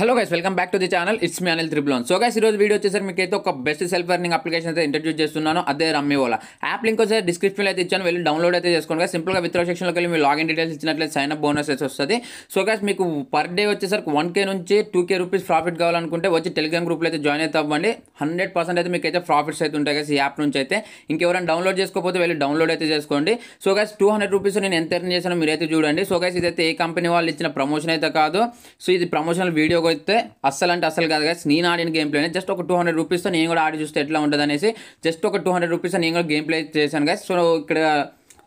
hello guys welcome back to the channel it's me Anil త్రిబ్లోన్ so guys రోజు video వచ్చేసరికి మీకు అయితే ఒక బెస్ట్ సెల్ఫ్ లెర్నింగ్ అప్లికేషన్ అయితే ఇంట్రడ్యూస్ చేస్తున్నాను అదే రమ్మీ ఓలా యాప్ లింక్ వచ్చే డిస్క్రిప్షన్లో అయితే ఇచ్చాను వెళ్ళి డౌన్లోడ్ అయితే చేసుకోండి సింపుల్గా విత్ సెక్షన్లోకి వెళ్ళి మీ లాగిన్ డీటెయిల్స్ ఇచ్చినట్లయితే సైన్ అప్ బోనస్ అయితే వస్తుంది సో గైస్ మీకు పర్ డే వచ్చేసరికి వన్ కే నుంచి టూ కే రూపీస్ ప్రాఫిట్ కావాలనుకుంటే వచ్చి టెలిగ్రామ్ గ్రూప్లో అయితే జాయిన్ అయితే అవ్వండి హండ్రెడ్ పర్సెంట్ అయితే మీకు అయితే ప్రాఫిట్స్ అయితే ఉంటాయి కదా ఈ యాప్ నుంచి అయితే ఇంకెవరైనా డౌన్లోడ్ చేసుకోకపోతే వెళ్ళి డౌన్లోడ్ అయితే చేసుకోండి so guys two hundred rupees నేను ఎంత ఎర్న్ మీరు అయితే చూడండి సో గైస్ ఇదైతే ఏ కంపెనీ వాళ్ళు ఇచ్చిన ప్రమోషన్ అయితే కాదు సో ఇది ప్రమోషనల్ వీడియో అయితే అస్సలు అంటే అసలు కాదు గైస్ నేను ఆడిన గేమ్ ప్లే జస్ట్ ఒక టూ హండ్రెడ్ రూపీస్తో నేను కూడా ఆడి చూస్తే ఎట్లా ఉంటుంది అనేసి జస్ట్ ఒక టూ హండ్రెడ్ రూపీస్ నేను కూడా గేమ్ ప్లే చేశాను గైస్ సో ఇక్కడ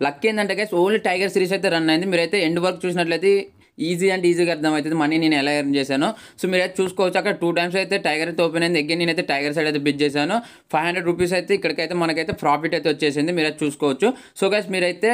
లక్ ఏంటంటే గైస్ ఓన్లీ టైగర్ సిరీస్ అయితే రన్ అయింది మీరైతే ఎండ్ వర్క్ చూసినట్లయితే ఈజీ అండ్ ఈజీగా అర్థమవుతుంది మనీ నేను ఎలా ఎర్న్ చేశాను సో మీరు అయితే చూసుకోవచ్చు అక్కడ టూ టైమ్స్ అయితే టైగర్ అయితే ఓపెన్ అయింది ఎగ్గే నేనైతే టైగర్ సైడ్ అయితే బిడ్ చేశాను ఫైవ్ హండ్రెడ్ రూపీస్ అయితే ఇక్కడికైతే మనకైతే ప్రాఫిట్ అయితే వచ్చేసింది మీరు అయితే చూసుకోవచ్చు సో గైస్ మీరైతే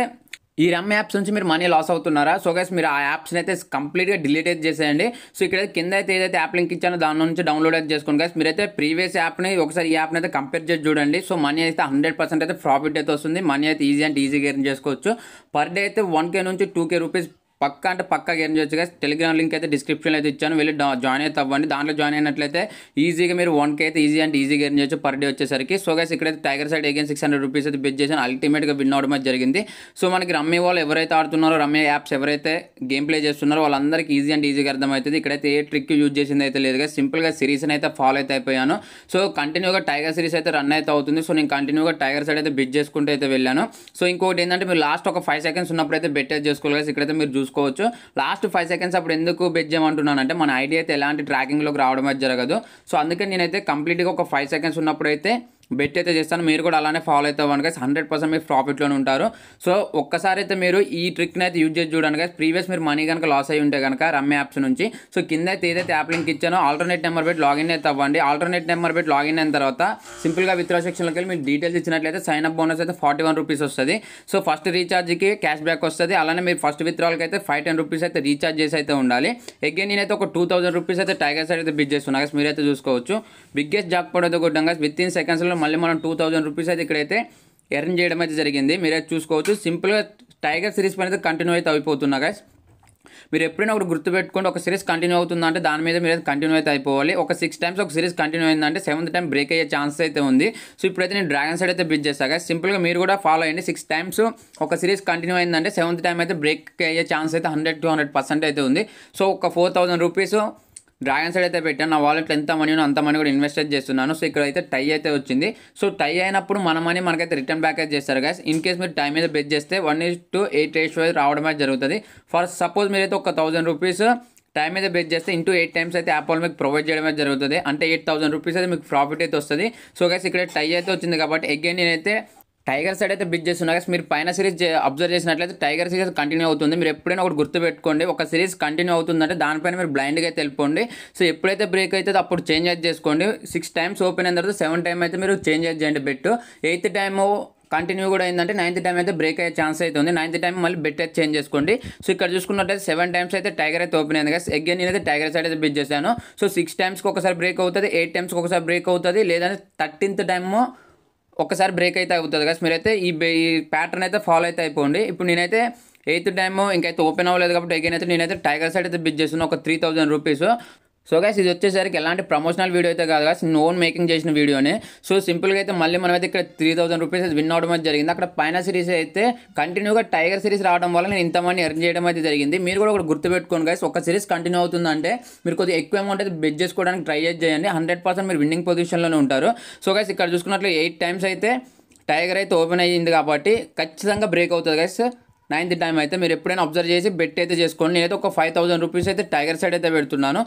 ఈ రమ్ యాప్స్ నుంచి మీరు మనీ లాస్ అవుతున్నారా సో గైస్ మీరు ఆ యాప్స్ని అయితే కంప్లీట్గా డిలీట్ అయితే చేసేయండి సో ఇక్కడ కింద అయితే ఏదైతే యాప్ లింక్ ఇచ్చానో దాని నుంచి డౌన్లోడ్ అయితే చేసుకోండి గైస్ అయితే ప్రీవియస్ యాప్ని ఒకసారి ఈ యాప్ని అయితే కంపేర్ చేసి చూడండి సో మనీ అయితే హండ్రెడ్ పర్సెంట్ అయితే ప్రాఫిట్ అయితే వస్తుంది మనీ అయితే ఈజీ అండ్ ఈజీగా ఎర్న్ చేసుకోవచ్చు పర్ డే అయితే వన్ కే నుంచి టూ కే రూపీస్ పక్క అంటే పక్కగా ఏం చేయొచ్చు కదా టెలిగ్రామ్ లింక్ అయితే డిస్క్రిప్షన్లో అయితే ఇచ్చాను వెళ్ళి జాయిన్ అయితే అవ్వండి దాంట్లో జాయిన్ అయినట్లయితే ఈజీగా మీరు వన్కి అయితే ఈజీ అంటే ఈజీగా ఏం చేయొచ్చు పర్ డే వచ్చేసరికి సో గైస్ ఇక్కడైతే tiger side again six hundred rupees అయితే బెట్ చేశాను అల్టిమేట్గా విన్ అవడం జరిగింది సో మనకి రమ్మీ వాళ్ళు ఎవరైతే ఆడుతున్నారో రమ్మీ యాప్స్ ఎవరైతే గేమ్ ప్లే చేస్తున్నారో వాళ్ళందరికీ ఈజీ అండ్ ఈజీగా అర్థమవుతుంది ఇక్కడైతే ఏ ట్రిక్ యూజ్ చేసింది అయితే లేదుగా సింపుల్గా సిరీస్ని అయితే ఫాలో అయితే అయిపోయాను సో కంటిన్యూగా టైగర్ సిరీస్ అయితే రన్ అయితే అవుతుంది సో నేను కంటిన్యూగా టైగర్ సైడ్ అయితే బిట్ చేసుకుంటూ అయితే వెళ్ళాను సో ఇంకోటి ఏంటంటే మీరు లాస్ట్ ఒక ఫైవ్ సెకండ్స్ ఉన్నప్పుడు అయితే బెట్ చేసుకోవాలి ఇక్కడైతే మీరు చూసుకోవచ్చు లాస్ట్ ఫైవ్ సెకండ్స్ అప్పుడు ఎందుకు బెట్ అంటే మన ఐడియా అయితే ఎలాంటి ట్రాకింగ్లోకి రావడం అది జరగదు సో అందుకే నేనైతే కంప్లీట్గా ఒక ఫైవ్ సెకండ్స్ ఉన్నప్పుడు అయితే బెట్ అయితే చేస్తాను మీరు కూడా అలానే ఫాలో అవుతాం కనుక హండ్రెడ్ పర్సెంట్ మీరు ప్రాఫిట్లోనే ఉంటారు సో ఒక్కసారి అయితే మీరు ఈ ట్రిక్ని అయితే యూజ్ చేసి చూడండి కదా ప్రీవియస్ మీరు మనీ కనుక లాస్ అయి ఉంటే కనుక రమ్మ యాప్స్ నుంచి సో కింద అయితే ఏదైతే యాప్ లింక్ ఇచ్చానో ఆల్టర్నేట్ నెంబర్ పెట్టి లాగిన్ అయితే అవ్వండి ఆల్టర్నేట్ నెంబర్ పెట్టి లాగిన్ అయిన తర్వాత సింపుల్గా విత్డ్రా సెక్షన్లోకి వెళ్ళి మీరు డీటెయిల్స్ ఇచ్చినట్లయితే సైన్అప్ బోనస్ అయితే ఫార్టీ వన్ రూపీస్ వస్తుంది సో ఫస్ట్ రీఛార్జ్కి క్యాష్ బ్యాక్ వస్తుంది అలానే మీరు ఫస్ట్ విత్రాల్కి అయితే ఫైవ్ టెన్ రూపీస్ అయితే రీఛార్జ్ చేసి అయితే ఉండాలి అగైన్ నేనైతే ఒక టూ థౌసండ్ రూపీస్ అయితే టైగర్ సైడ్ అయితే బిగ్ చేస్తున్నాను మీరైతే చూసుకోవచ్చు బిగ్గెస్ట్ జాక్ కొట్టడం కొట్టాం విత్ ఇన్ సెకండ్స్లో మళ్ళీ మనం టూ థౌజండ్ రూపీస్ అయితే ఇక్కడైతే ఎర్న్ చేయడం అయితే జరిగింది అయితే చూసుకోవచ్చు సింపుల్గా టైగర్ సిరీస్ పైన అయితే కంటిన్యూ అయితే అయిపోతున్నా గాయస్ మీరు ఎప్పుడైనా ఒకటి గుర్తుపెట్టుకోండి ఒక సిరీస్ కంటిన్యూ అవుతుందంటే దాని మీద మీరు కంటిన్యూ అయితే అయిపోవాలి ఒక సిక్స్ టైమ్స్ ఒక సిరీస్ కంటిన్యూ అయిందంటే సెవెంత్ టైం బ్రేక్ అయ్యే ఛాన్స్ అయితే ఉంది సో ఇప్పుడైతే నేను డ్రాగన్ సైడ్ అయితే బిట్ చేస్తాగా సింపుల్గా మీరు కూడా ఫాలో అయ్యండి సిక్స్ టైమ్స్ ఒక సిరీస్ కంటిన్యూ అయిందంటే సెవెంత్ టైం అయితే బ్రేక్ అయ్యే ఛాన్స్ అయితే హండ్రెడ్ టూ హండ్రెడ్ పర్సెంట్ అయితే ఉంది సో ఒక four thousand rupees dragon side అయితే పెట్టాను నా వాలెట్ ఎంత మనీ అంత మనీ కూడా ఇన్వెస్ట్ చేస్తున్నాను సో ఇక్కడ అయితే టై అయితే వచ్చింది సో టై అయినప్పుడు మన మనీ మనకైతే రిటర్న్ బ్యాక్ అయితే చేస్తారు గ్యాస్ ఇన్ కేస్ మీరు టైం మీద బెట్ చేస్తే one is to eight ratio అయితే రావడం అయితే జరుగుతుంది ఫర్ సపోజ్ మీరైతే ఒక థౌసండ్ రూపీస్ టైం మీద బెట్ చేస్తే ఇంటూ ఎయిట్ టైమ్స్ అయితే యాప్ వాళ్ళు మీకు ప్రొవైడ్ చేయడం జరుగుతుంది అంటే ఎయిట్ థౌసండ్ రూపీస్ అయితే మీకు ప్రాఫిట్ అయితే వస్తుంది సో గైస్ ఇక్కడ టై అయితే వచ్చింది కాబట్టి అగైన్ నేనైతే టైగర్ సైడ్ అయితే బిట్ చేస్తున్నా మీరు పైన సిరీస్ అబ్జర్వ్ చేసినట్లయితే టైగర్ సిరీస్ కంటిన్యూ అవుతుంది మీరు ఎప్పుడైనా ఒకటి గుర్తుపెట్టుకోండి ఒక సిరీస్ కంటిన్యూ అవుతుందంటే దానిపైన మీరు బ్లైండ్గా అయితే వెళ్ళిపోండి సో ఎప్పుడైతే బ్రేక్ అయితే అప్పుడు చేంజ్ అయితే చేసుకోండి సిక్స్ టైమ్స్ ఓపెన్ అయిన తర్వాత సెవెన్ టైమ్ అయితే మీరు చేంజ్ అయితే చేయండి బెట్ ఎయిత్ టైమ్ కంటిన్యూ కూడా అయిందంటే నైన్త్ టైం అయితే బ్రేక్ అయ్యే ఛాన్స్ అయితే ఉంది నైన్త్ టైం మళ్ళీ బెట్ అయితే చేంజ్ చేసుకోండి సో ఇక్కడ చూసుకున్నట్టయితే సెవెన్ టైమ్స్ అయితే టైగర్ అయితే ఓపెన్ అయింది కదా నేను అయితే టైగర్ సైడ్ అయితే బిట్ చేశాను సో సిక్స్ టైమ్స్కి ఒకసారి బ్రేక్ అవుతుంది ఎయిట్ టైమ్స్కి ఒకసారి బ్రేక్ అవుతుంది లేదంటే థర్టీన్త్ టైము ఒక్కసారి బ్రేక్ అయితే అవుతుంది కదా అయితే ఈ ప్యాటర్న్ అయితే ఫాలో అయితే అయిపోండి ఇప్పుడు నేనైతే ఎయిత్ టైమ్ ఇంకైతే ఓపెన్ అవ్వలేదు కాబట్టి ఎగైన్ అయితే నేనైతే టైగర్ సైడ్ అయితే బిజ్ చేస్తున్నాను ఒక three thousand rupees so guys ఇది వచ్చేసరికి ఎలాంటి ప్రమోషనల్ వీడియో అయితే కాదు గైస్ నోన్ మేకింగ్ చేసిన వీడియోనే సో సింపుల్గా అయితే మళ్ళీ మనమైతే ఇక్కడ త్రీ థౌసండ్ రూపీస్ విన్ అవడం అయితే జరిగింది అక్కడ పైన సిరీస్ అయితే కంటిన్యూగా టైగర్ సిరీస్ రావడం వల్ల నేను ఇంత మనీ ఎర్న్ చేయడం అయితే జరిగింది మీరు కూడా ఒకటి గుర్తుపెట్టుకోండి గైస్ ఒక సిరీస్ కంటిన్యూ అవుతుందంటే మీరు కొద్దిగా ఎక్కువ అమౌంట్ అయితే బెడ్ చేసుకోవడానికి ట్రై చేయండి హండ్రెడ్ పర్సెంట్ మీరు విన్నింగ్ పొజిషన్లోనే ఉంటారు సో గైస్ ఇక్కడ చూసుకున్నట్లు ఎయిట్ టైమ్స్ అయితే టైగర్ అయితే ఓపెన్ అయ్యింది కాబట్టి ఖచ్చితంగా బ్రేక్ అవుతుంది గైస్ నైన్త్ టైం అయితే మీరు ఎప్పుడైనా అబ్జర్వ్ చేసి బెట్ అయితే చేసుకోండి నేనైతే ఒక ఫైవ్ థౌసండ్ రూపీస్ అయితే టైగర్ సైడ్ అయితే పెడుతున్నాను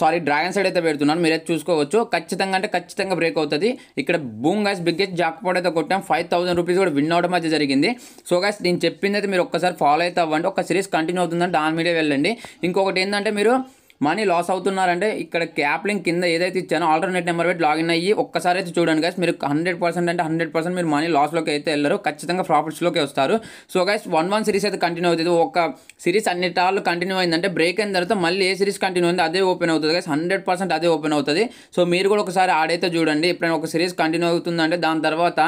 సారీ డ్రాగన్ సైడ్ అయితే పెడుతున్నాను మీరు అయితే చూసుకోవచ్చు ఖచ్చితంగా అంటే ఖచ్చితంగా బ్రేక్ అవుతుంది ఇక్కడ బూమ్ గైస్ బిగ్గెస్ట్ పాట్ అయితే కొట్టాం ఫైవ్ థౌసండ్ రూపీస్ కూడా విన్ అవడం అయితే జరిగింది సో గైస్ నేను చెప్పింది అయితే మీరు ఒక్కసారి ఫాలో అయితే అవ్వండి ఒక సిరీస్ కంటిన్యూ అవుతుందని దాని మీదే వెళ్ళండి ఇంకొకటి ఏంటంటే మీరు మనీ లాస్ అవుతున్నారంటే ఇక్కడ క్యాప్ లింక్ కింద ఏదైతే ఇచ్చానో ఆల్టర్నేట్ నెంబర్ పెట్టి లాగిన్ అయ్యి ఒక్కసారి అయితే చూడండి గైస్ మీరు హండ్రెడ్ పర్సెంట్ అంటే హండ్రెడ్ పర్సెంట్ మీరు మనీ లాస్లోకి అయితే వెళ్ళరు ఖచ్చితంగా ప్రాఫిట్స్లోకి వస్తారు so guys one one series అయితే కంటిన్యూ అవుతుంది ఒక సిరీస్ అన్ని టార్లు కంటిన్యూ అయిందంటే బ్రేక్ అయిన తర్వాత మళ్ళీ ఏ సిరీస్ కంటిన్యూ అయింది అదే ఓపెన్ అవుతుంది గైస్ హండ్రెడ్ పర్సెంట్ అదే ఓపెన్ అవుతుంది సో మీరు కూడా ఒకసారి ఆడైతే చూడండి ఎప్పుడైనా ఒక సిరీస్ కంటిన్యూ అవుతుందంటే దాని తర్వాత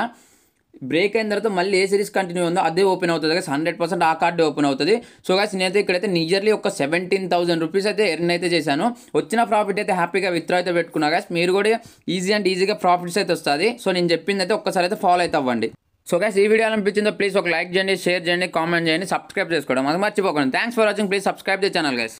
బ్రేక్ అయిన తర్వాత మళ్ళీ ఏ సిరీస్ కంటిన్యూ ఉందో అదే ఓపెన్ అవుతుంది కదా హండ్రెడ్ పర్సెంట్ ఆ కార్డు ఓపెన్ అవుతుంది సో గాయస్ నేనైతే ఇక్కడైతే నియర్లీ ఒక సెవెంటీన్ థౌసండ్ రూపీస్ అయితే ఎర్న్ అయితే చేశాను వచ్చిన ప్రాఫిట్ అయితే హ్యాపీగా విత్డ్రా అయితే పెట్టుకున్నా గాయస్ మీరు కూడా ఈజీ అండ్ ఈజీగా ప్రాఫిట్స్ అయితే వస్తుంది సో నేను చెప్పింది అయితే ఒక్కసారి అయితే ఫాలో అయితే అవ్వండి సో గాయస్ ఈ వీడియో అనిపించిందో ప్లీజ్ ఒక లైక్ చేయండి షేర్ చేయండి కామెంట్ చేయండి సబ్స్క్రైబ్ చేసుకోవడం అది మర్చిపోకండి thanks for watching please subscribe the channel guys